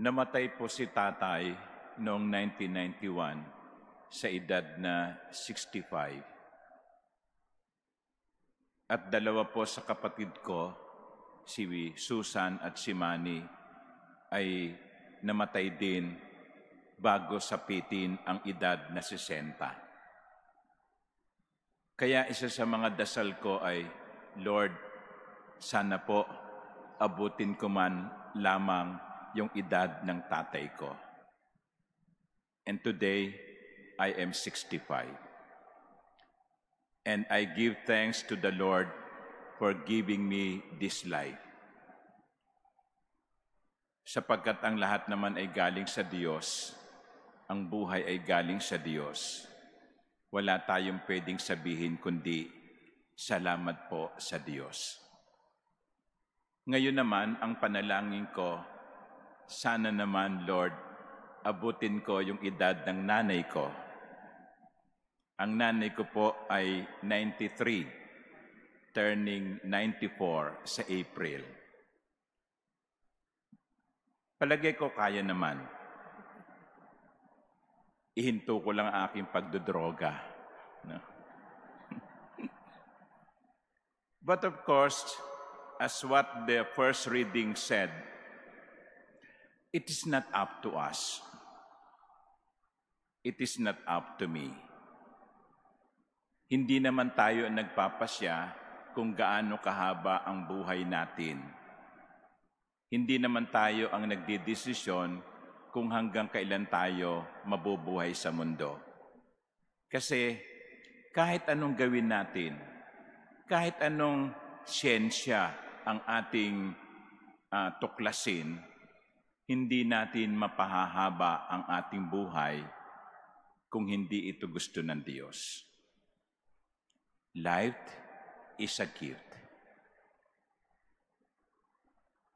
Namatay po si tatay noong 1991 sa edad na 65. At dalawa po sa kapatid ko, si Susan at si Manny, ay namatay din bago sa pitin ang edad na 60. Kaya isa sa mga dasal ko ay, Lord, sana po abutin ko man lamang yung edad ng tatay ko. And today, I am 65. And I give thanks to the Lord for giving me this life. Sapagkat ang lahat naman ay galing sa Diyos, ang buhay ay galing sa Diyos. Wala tayong pwedeng sabihin kundi, salamat po sa Diyos. Ngayon naman, ang panalangin ko sana naman, Lord, abutin ko yung edad ng nanay ko. Ang nanay ko po ay 93, turning 94 sa April. Palagay ko kaya naman. Ihinto ko lang aking pagdodroga. No? But of course, as what the first reading said, It is not up to us. It is not up to me. Hindi naman tayo ang nagpapasya kung gaano kahaba ang buhay natin. Hindi naman tayo ang nagdidesisyon kung hanggang kailan tayo mabubuhay sa mundo. Kasi kahit anong gawin natin, kahit anong siyensya ang ating uh, tuklasin, hindi natin mapahahaba ang ating buhay kung hindi ito gusto ng Diyos. Life is a gift.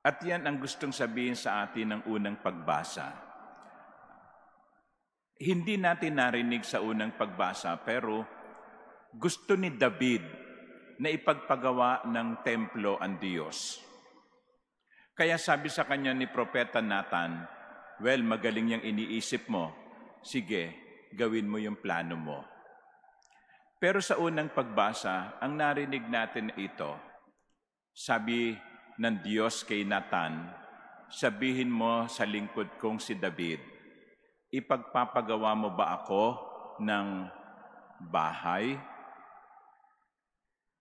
At yan ang gustong sabihin sa atin ng unang pagbasa. Hindi natin narinig sa unang pagbasa pero gusto ni David na ipagpagawa ng templo ang Diyos. Kaya sabi sa kanya ni Propeta Nathan, Well, magaling yung iniisip mo. Sige, gawin mo yung plano mo. Pero sa unang pagbasa, ang narinig natin ito, sabi ng Diyos kay Nathan, sabihin mo sa lingkod kong si David, ipagpapagawa mo ba ako ng bahay?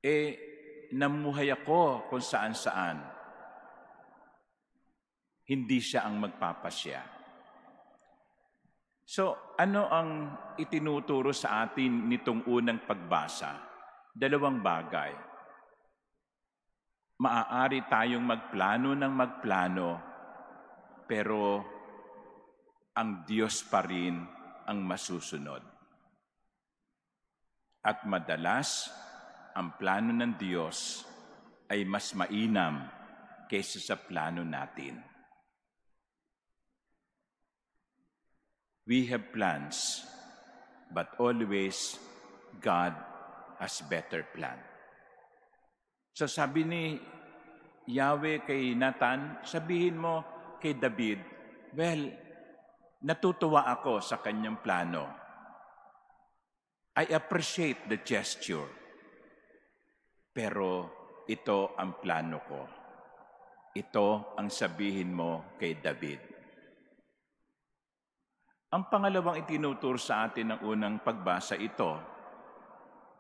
Eh, namuhay ako kung saan-saan hindi siya ang magpapasya. So, ano ang itinuturo sa atin nitong unang pagbasa? Dalawang bagay. Maaari tayong magplano ng magplano, pero ang Diyos pa rin ang masusunod. At madalas, ang plano ng Diyos ay mas mainam kaysa sa plano natin. We have plans, but always God has better plan. So sabi ni Yahweh kay Nathan, sabihin mo kay David, well, natutuwa ako sa kanyang plano. I appreciate the gesture, pero ito ang plano ko. Ito ang sabihin mo kay David. Ang pangalawang itinutur sa atin ng unang pagbasa ito,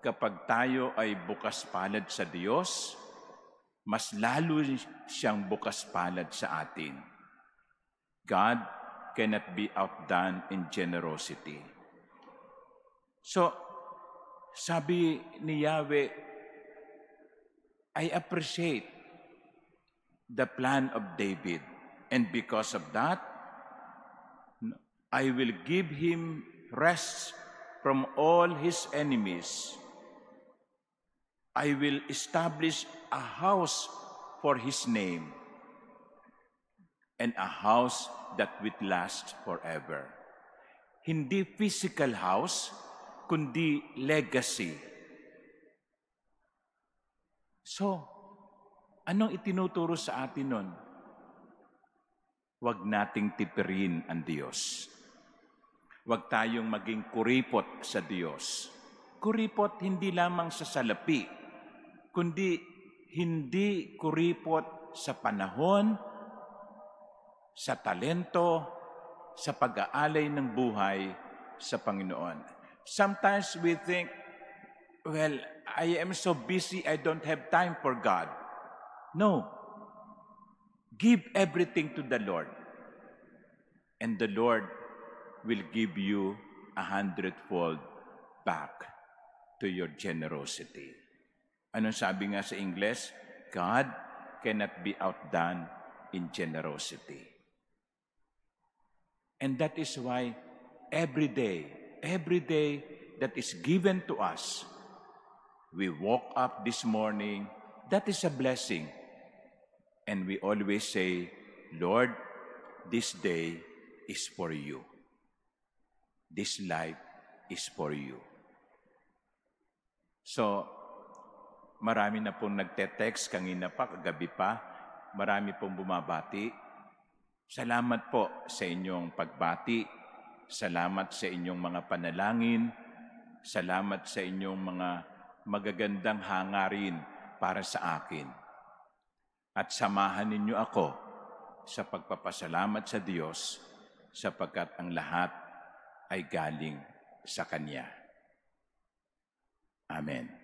kapag tayo ay bukas palad sa Diyos, mas lalo siyang bukas palad sa atin. God cannot be outdone in generosity. So, sabi ni Yahweh, I appreciate the plan of David. And because of that, I will give him rest from all his enemies. I will establish a house for his name and a house that will last forever. Hindi physical house, kundi legacy. So, anong itinuturo sa atin nun? Huwag nating tipirin ang Diyos. Huwag tayong maging kuripot sa Diyos. Kuripot hindi lamang sa salapi, kundi hindi kuripot sa panahon, sa talento, sa pag-aalay ng buhay sa Panginoon. Sometimes we think, well, I am so busy, I don't have time for God. No. Give everything to the Lord. And the Lord will give you a hundredfold back to your generosity. Ano sabi nga sa English? God cannot be outdone in generosity. And that is why every day, every day that is given to us, we woke up this morning, that is a blessing. And we always say, Lord, this day is for you. This life is for you. So, marami na pong nagte-text, kanina pa, kagabi pa, marami pong bumabati. Salamat po sa inyong pagbati. Salamat sa inyong mga panalangin. Salamat sa inyong mga magagandang hangarin para sa akin. At samahan ninyo ako sa pagpapasalamat sa Diyos sapagkat ang lahat ay galing sa Kanya. Amen.